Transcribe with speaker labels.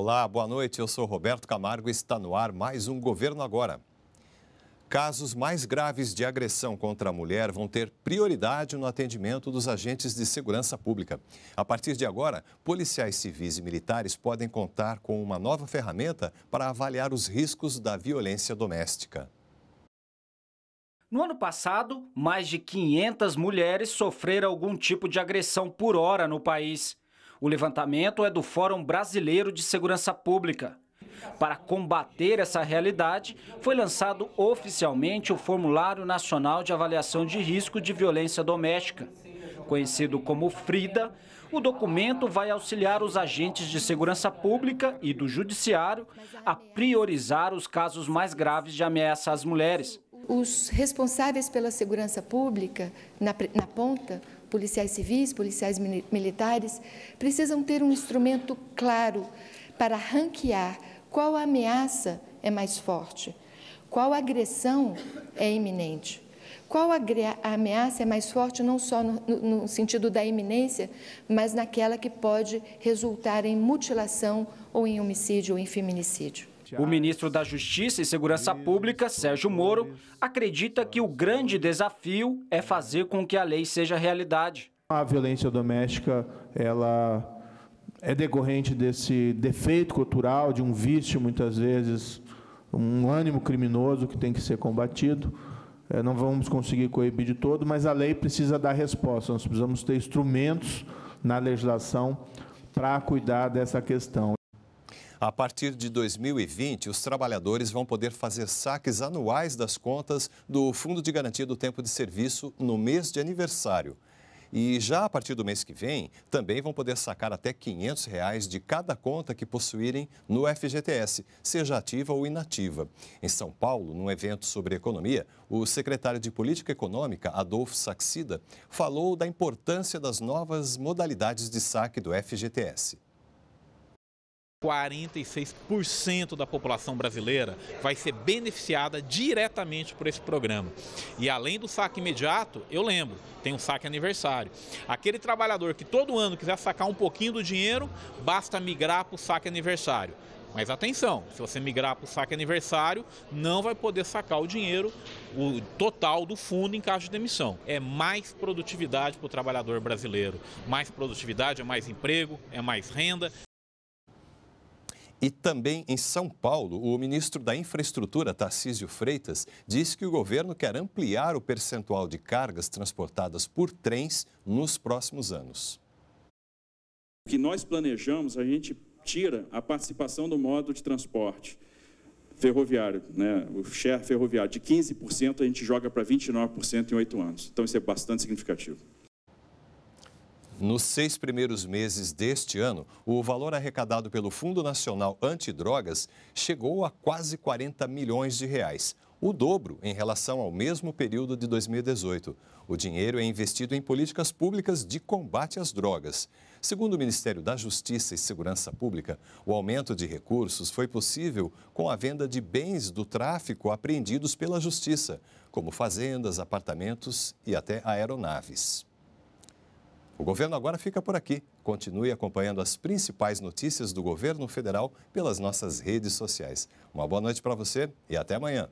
Speaker 1: Olá, boa noite. Eu sou Roberto Camargo e está no ar mais um Governo Agora. Casos mais graves de agressão contra a mulher vão ter prioridade no atendimento dos agentes de segurança pública. A partir de agora, policiais civis e militares podem contar com uma nova ferramenta para avaliar os riscos da violência doméstica.
Speaker 2: No ano passado, mais de 500 mulheres sofreram algum tipo de agressão por hora no país. O levantamento é do Fórum Brasileiro de Segurança Pública. Para combater essa realidade, foi lançado oficialmente o Formulário Nacional de Avaliação de Risco de Violência Doméstica. Conhecido como FRIDA, o documento vai auxiliar os agentes de segurança pública e do judiciário a priorizar os casos mais graves de ameaça às mulheres.
Speaker 3: Os responsáveis pela segurança pública, na, na ponta, policiais civis, policiais militares, precisam ter um instrumento claro para ranquear qual ameaça é mais forte, qual agressão é iminente. Qual ameaça é mais forte, não só no, no, sentido da iminência, mas naquela que pode resultar em mutilação ou em homicídio ou em feminicídio.
Speaker 2: O ministro da Justiça e Segurança Pública, Sérgio Moro, acredita que o grande desafio é fazer com que a lei seja realidade.
Speaker 4: A violência doméstica, ela é decorrente desse defeito cultural, de um vício, muitas vezes, um ânimo criminoso que tem que ser combatido. Eh, não vamos conseguir coibir de todo, mas a lei precisa dar resposta. Nós precisamos ter instrumentos na legislação para cuidar dessa questão.
Speaker 1: A partir de 2020, os trabalhadores vão poder fazer saques anuais das contas do Fundo de Garantia do Tempo de Serviço no mês de aniversário. E já a partir do mês que vem, também vão poder sacar até R$ 500 reais de cada conta que possuírem no FGTS, seja ativa ou inativa. Em São Paulo, num evento sobre economia, o secretário de Política Econômica, Adolfo Saxida, falou da importância das novas modalidades de saque do FGTS.
Speaker 5: 46% da população brasileira vai ser beneficiada diretamente por esse programa. E além do saque imediato, eu lembro, tem um saque aniversário. Aquele trabalhador que todo ano quiser sacar um pouquinho do dinheiro, basta migrar para o saque aniversário. Mas atenção, se você migrar para o saque aniversário, não vai poder sacar o dinheiro o total do fundo em caso de demissão. É mais produtividade para o trabalhador brasileiro. Mais produtividade é mais emprego, é mais renda.
Speaker 1: E também em São Paulo, o ministro da Infraestrutura, Tarcísio Freitas, disse que o governo quer ampliar o percentual de cargas transportadas por trens nos próximos anos.
Speaker 5: O que nós planejamos, a gente tira a participação do modo de transporte ferroviário, né? o share ferroviário de 15%, a gente joga para 29% em oito anos. Então, isso é bastante significativo.
Speaker 1: Nos seis primeiros meses deste ano, o valor arrecadado pelo Fundo Nacional Antidrogas chegou a quase 40 milhões de reais, o dobro em relação ao mesmo período de 2018. O dinheiro é investido em políticas públicas de combate às drogas. Segundo o Ministério da Justiça e Segurança Pública, o aumento de recursos foi possível com a venda de bens do tráfico apreendidos pela Justiça, como fazendas, apartamentos e até aeronaves. O governo agora fica por aqui. Continue acompanhando as principais notícias do governo federal pelas nossas redes sociais. Uma boa noite para você e até amanhã.